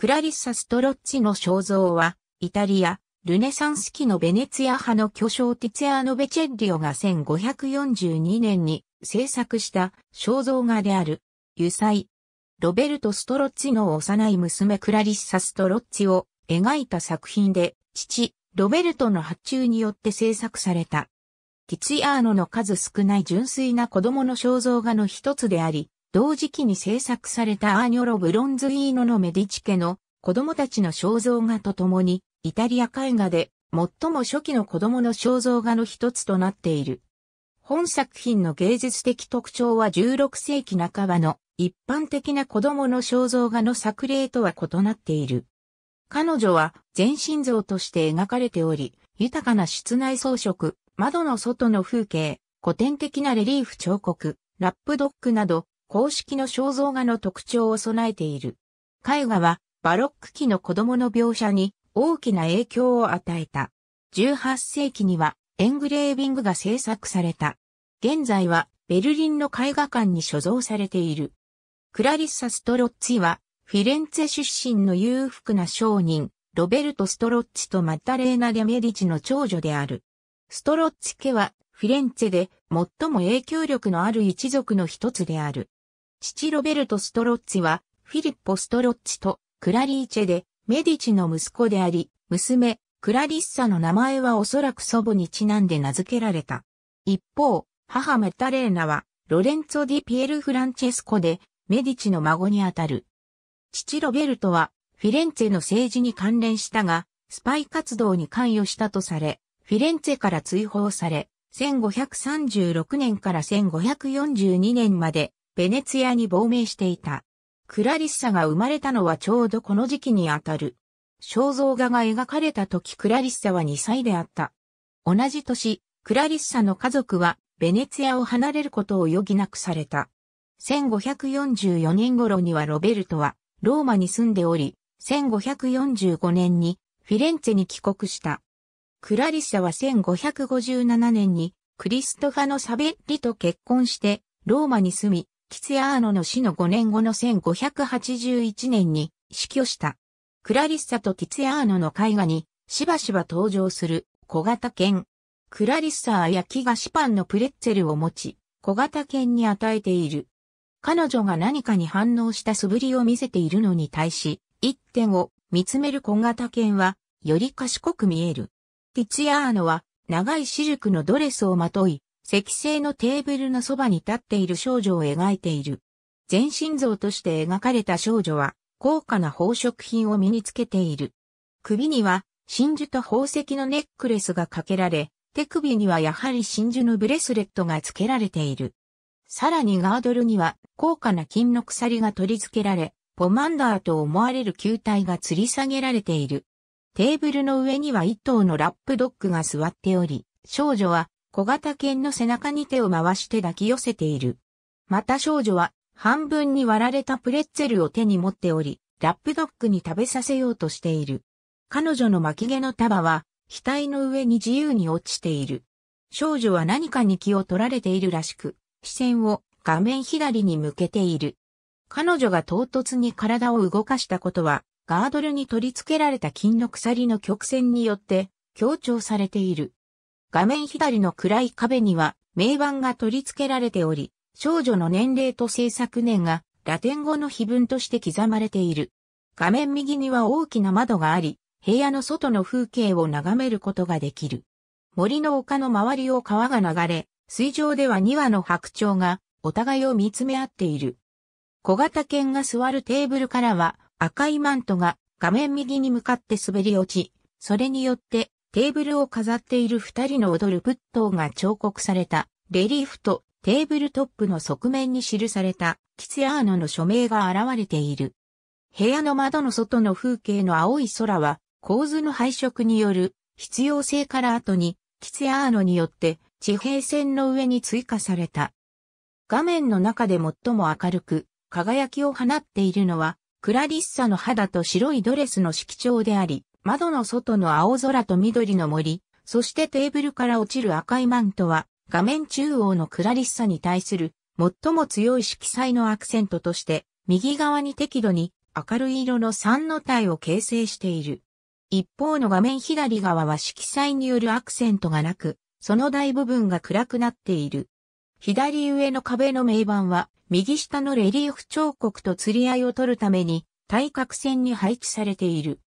クラリッサ・ストロッチの肖像は、イタリア、ルネサンス期のベネツィア派の巨匠ティツィアーノ・ベチェッリオが1542年に制作した肖像画である、油彩。ロベルト・ストロッチの幼い娘クラリッサ・ストロッチを描いた作品で、父、ロベルトの発注によって制作された。ティツィアーノの数少ない純粋な子供の肖像画の一つであり、同時期に制作されたアーニョロ・ブロンズイーノのメディチ家の子供たちの肖像画とともに、イタリア絵画で最も初期の子供の肖像画の一つとなっている。本作品の芸術的特徴は16世紀半ばの一般的な子供の肖像画の作例とは異なっている。彼女は全身像として描かれており、豊かな室内装飾、窓の外の風景、古典的なレリーフ彫刻、ラップドッグなど公式の肖像画の特徴を備えている。絵画はバロック期の子供の描写に大きな影響を与えた。18世紀にはエングレービングが制作された。現在はベルリンの絵画館に所蔵されている。クラリッサ・ストロッチはフィレンツェ出身の裕福な商人、ロベルト・ストロッチとマッタレーナ・デ・メディチの長女である。ストロッチ家はフィレンツェで最も影響力のある一族の一つである。父ロベルト・ストロッチは、フィリッポ・ストロッチとクラリーチェで、メディチの息子であり、娘、クラリッサの名前はおそらく祖母にちなんで名付けられた。一方、母メタレーナは、ロレンツォ・ディ・ピエル・フランチェスコで、メディチの孫にあたる。父ロベルトは、フィレンツェの政治に関連したが、スパイ活動に関与したとされ、フィレンツェから追放され、1536年から1542年までベネツィアに亡命していた。クラリッサが生まれたのはちょうどこの時期にあたる。肖像画が描かれた時クラリッサは2歳であった。同じ年、クラリッサの家族はベネツィアを離れることを余儀なくされた。1544年頃にはロベルトはローマに住んでおり、1545年にフィレンツェに帰国した。クラリッサは1557年にクリストファのサベッリと結婚してローマに住み、キツヤーノの死の5年後の1581年に死去した。クラリッサとキツヤーノの絵画にしばしば登場する小型犬。クラリッサは焼き菓子パンのプレッツェルを持ち、小型犬に与えている。彼女が何かに反応した素振りを見せているのに対し、一点を見つめる小型犬は、より賢く見える。ティツヤーノは長いシルクのドレスをまとい、石製のテーブルのそばに立っている少女を描いている。全身像として描かれた少女は、高価な宝飾品を身につけている。首には、真珠と宝石のネックレスがかけられ、手首にはやはり真珠のブレスレットが付けられている。さらにガードルには高価な金の鎖が取り付けられ、ポマンダーと思われる球体が吊り下げられている。テーブルの上には一頭のラップドッグが座っており、少女は小型犬の背中に手を回して抱き寄せている。また少女は半分に割られたプレッツェルを手に持っており、ラップドッグに食べさせようとしている。彼女の巻き毛の束は額の上に自由に落ちている。少女は何かに気を取られているらしく、視線を画面左に向けている。彼女が唐突に体を動かしたことは、ガードルに取り付けられた金の鎖の曲線によって強調されている。画面左の暗い壁には名板が取り付けられており、少女の年齢と制作年がラテン語の碑文として刻まれている。画面右には大きな窓があり、部屋の外の風景を眺めることができる。森の丘の周りを川が流れ、水上では2羽の白鳥がお互いを見つめ合っている。小型犬が座るテーブルからは赤いマントが画面右に向かって滑り落ち、それによってテーブルを飾っている二人の踊る仏塔が彫刻されたレリーフとテーブルトップの側面に記されたキツヤーノの署名が現れている。部屋の窓の外の風景の青い空は構図の配色による必要性から後にキツヤーノによって地平線の上に追加された。画面の中で最も明るく輝きを放っているのはクラリッサの肌と白いドレスの色調であり、窓の外の青空と緑の森、そしてテーブルから落ちる赤いマントは、画面中央のクラリッサに対する最も強い色彩のアクセントとして、右側に適度に明るい色の3の体を形成している。一方の画面左側は色彩によるアクセントがなく、その大部分が暗くなっている。左上の壁の名板は、右下のレリーフ彫刻と釣り合いを取るために、対角線に配置されている。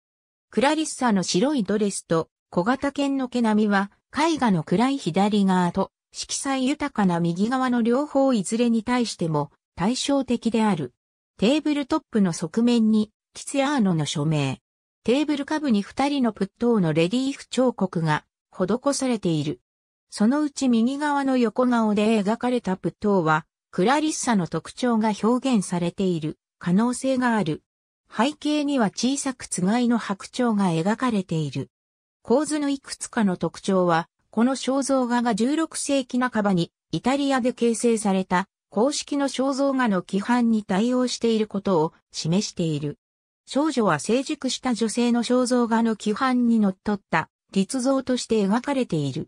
クラリッサの白いドレスと小型犬の毛並みは絵画の暗い左側と色彩豊かな右側の両方いずれに対しても対照的である。テーブルトップの側面にキツヤーノの署名。テーブル下部に二人のプットーのレリーフ彫刻が施されている。そのうち右側の横顔で描かれたプットーはクラリッサの特徴が表現されている可能性がある。背景には小さくつがいの白鳥が描かれている。構図のいくつかの特徴は、この肖像画が16世紀半ばにイタリアで形成された公式の肖像画の規範に対応していることを示している。少女は成熟した女性の肖像画の規範に則っった立像として描かれている。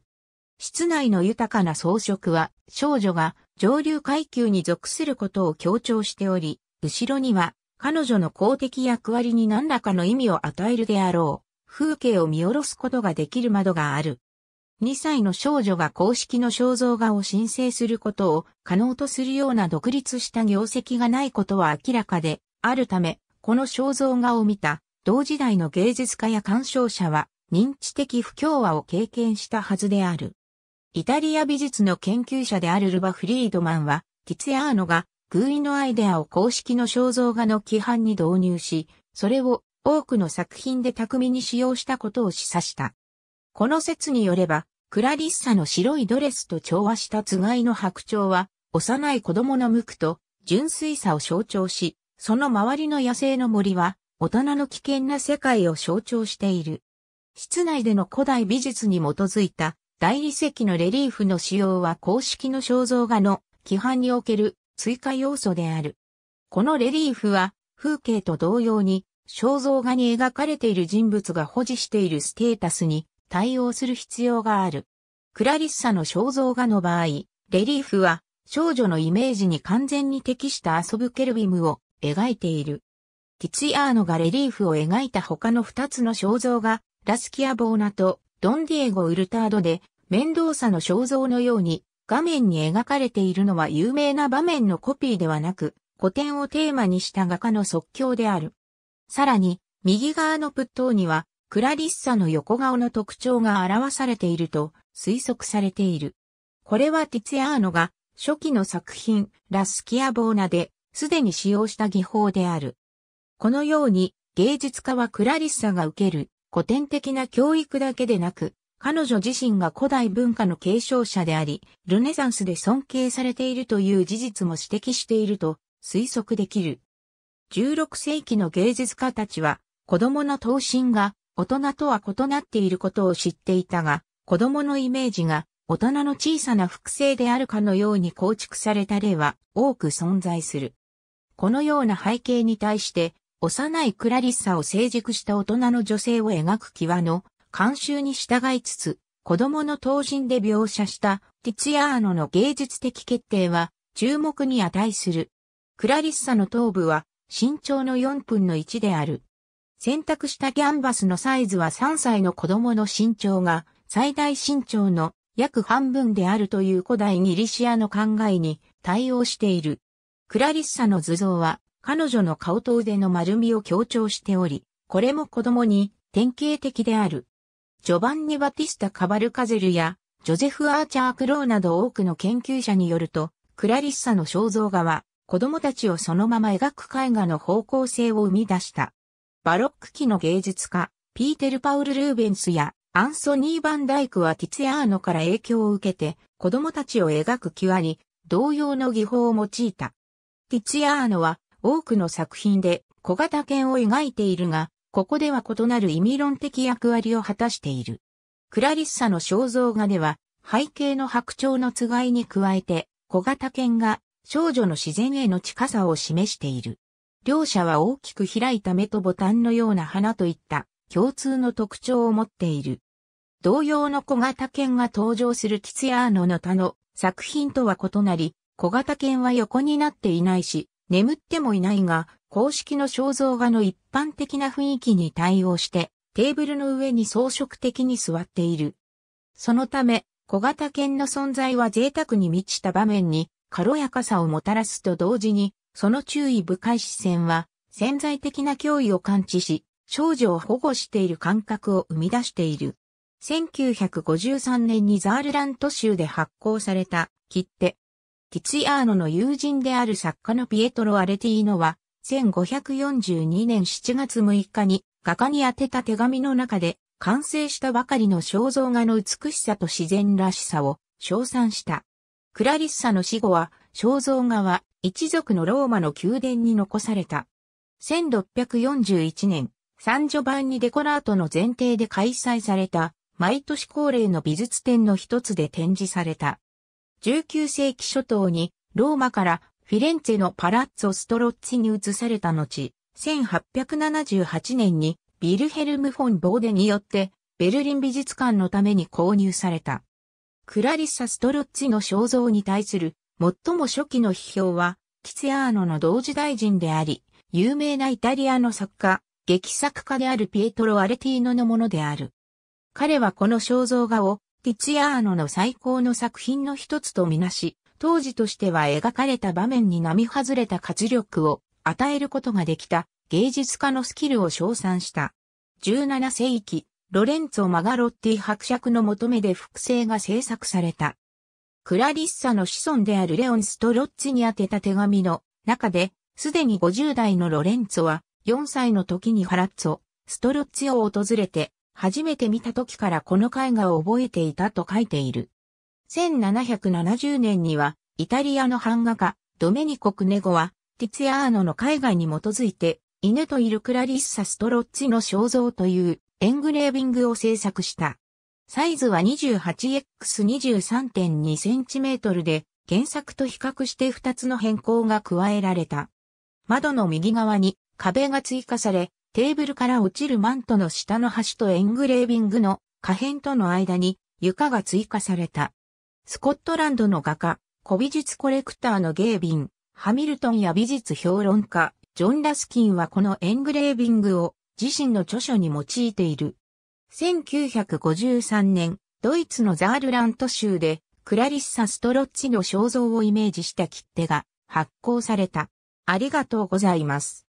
室内の豊かな装飾は少女が上流階級に属することを強調しており、後ろには彼女の公的役割に何らかの意味を与えるであろう、風景を見下ろすことができる窓がある。2歳の少女が公式の肖像画を申請することを可能とするような独立した業績がないことは明らかであるため、この肖像画を見た同時代の芸術家や鑑賞者は認知的不協和を経験したはずである。イタリア美術の研究者であるルバ・フリードマンは、ティツヤーノがグーイのアイデアを公式の肖像画の規範に導入し、それを多くの作品で巧みに使用したことを示唆した。この説によれば、クラリッサの白いドレスと調和したつがいの白鳥は、幼い子供の無垢と純粋さを象徴し、その周りの野生の森は、大人の危険な世界を象徴している。室内での古代美術に基づいた大理石のレリーフの使用は公式の肖像画の規範における追加要素である。このレリーフは風景と同様に肖像画に描かれている人物が保持しているステータスに対応する必要がある。クラリッサの肖像画の場合、レリーフは少女のイメージに完全に適した遊ぶケルビムを描いている。ティツィアーノがレリーフを描いた他の二つの肖像画、ラスキア・ボーナとドンディエゴ・ウルタードで、面倒さの肖像のように画面に描かれているのは有名な場面のコピーではなく、古典をテーマにした画家の即興である。さらに、右側の仏塔には、クラリッサの横顔の特徴が表されていると推測されている。これはティツヤーノが初期の作品ラスキアボーナですでに使用した技法である。このように芸術家はクラリッサが受ける古典的な教育だけでなく彼女自身が古代文化の継承者であり、ルネサンスで尊敬されているという事実も指摘していると推測できる。16世紀の芸術家たちは、子供の等身が大人とは異なっていることを知っていたが、子供のイメージが大人の小さな複製であるかのように構築された例は多く存在する。このような背景に対して、幼いクラリッサを成熟した大人の女性を描く際の慣習に従いつつ、子供の等人で描写したティツィアーノの芸術的決定は注目に値する。クラリッサの頭部は身長の4分の1である。選択したキャンバスのサイズは3歳の子供の身長が最大身長の約半分であるという古代ギリシアの考えに対応している。クラリッサの図像は彼女の顔と腕の丸みを強調しており、これも子供に典型的である。ジョバンニ・バティスタ・カバルカゼルや、ジョゼフ・アーチャー・クローなど多くの研究者によると、クラリッサの肖像画は、子供たちをそのまま描く絵画の方向性を生み出した。バロック期の芸術家、ピーテル・パウル・ルーベンスや、アンソニー・バンダイクはティツヤーノから影響を受けて、子供たちを描く際に、同様の技法を用いた。ティツヤーノは、多くの作品で小型犬を描いているが、ここでは異なる意味論的役割を果たしている。クラリッサの肖像画では、背景の白鳥のつがいに加えて、小型犬が少女の自然への近さを示している。両者は大きく開いた目とボタンのような花といった共通の特徴を持っている。同様の小型犬が登場するティツヤアーノの他の作品とは異なり、小型犬は横になっていないし、眠ってもいないが、公式の肖像画の一般的な雰囲気に対応して、テーブルの上に装飾的に座っている。そのため、小型犬の存在は贅沢に満ちた場面に、軽やかさをもたらすと同時に、その注意深い視線は、潜在的な脅威を感知し、少女を保護している感覚を生み出している。1953年にザールラント州で発行された切手、ティツィアーノの友人である作家のピエトロ・アレティーノは、1542年7月6日に画家に宛てた手紙の中で、完成したばかりの肖像画の美しさと自然らしさを称賛した。クラリッサの死後は、肖像画は一族のローマの宮殿に残された。1641年、サンジョバンニ・デコラートの前提で開催された、毎年恒例の美術展の一つで展示された。19世紀初頭にローマからフィレンツェのパラッツォストロッチに移された後、1878年にビルヘルム・フォン・ボーデによってベルリン美術館のために購入された。クラリッサ・ストロッチの肖像に対する最も初期の批評は、キツヤーノの同時大臣であり、有名なイタリアの作家、劇作家であるピエトロ・アレティーノのものである。彼はこの肖像画をティツィアーノの最高の作品の一つとみなし、当時としては描かれた場面に並外れた活力を与えることができた芸術家のスキルを称賛した。17世紀、ロレンツォ・マガロッティ伯爵の求めで複製が制作された。クラリッサの子孫であるレオン・ストロッチに宛てた手紙の中で、すでに50代のロレンツォは4歳の時にハラッツォ、ストロッチを訪れて初めて見た時からこの絵画を覚えていたと書いている。1770年には、イタリアの版画家、ドメニコ・クネゴは、ティツィアーノの絵画に基づいて、犬といるクラリッサ・ストロッチの肖像というエングレービングを制作した。サイズは 28x23.2cm で、原作と比較して2つの変更が加えられた。窓の右側に壁が追加され、テーブルから落ちるマントの下の端とエングレービングの可変との間に床が追加された。スコットランドの画家、古美術コレクターのゲービン、ハミルトンや美術評論家、ジョン・ラスキンはこのエングレービングを自身の著書に用いている。1953年、ドイツのザールラント州で、クラリッサ・ストロッチの肖像をイメージした切手が発行された。ありがとうございます。